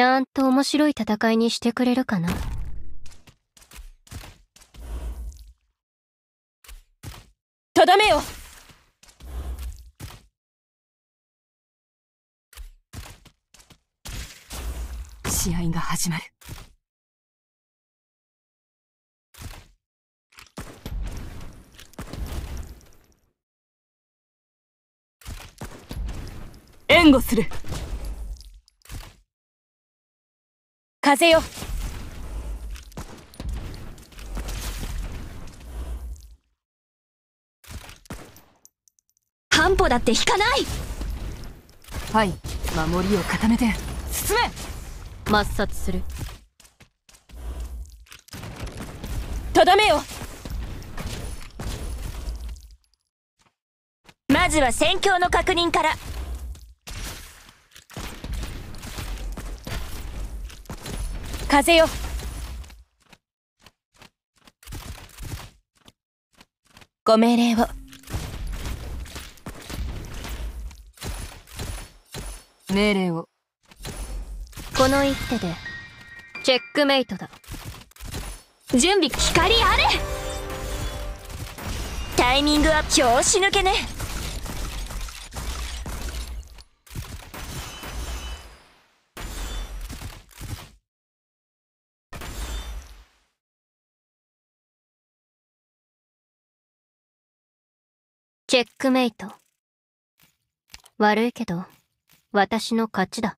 ちゃんと面白い戦いにしてくれるかなとめよ試合が始まる援護する風よ半歩だって引かないはい守りを固めて進め抹殺するとどめよまずは戦況の確認から風よご命令を命令をこの一手でチェックメイトだ準備光あれタイミングは日子抜けねチェックメイト。悪いけど、私の勝ちだ。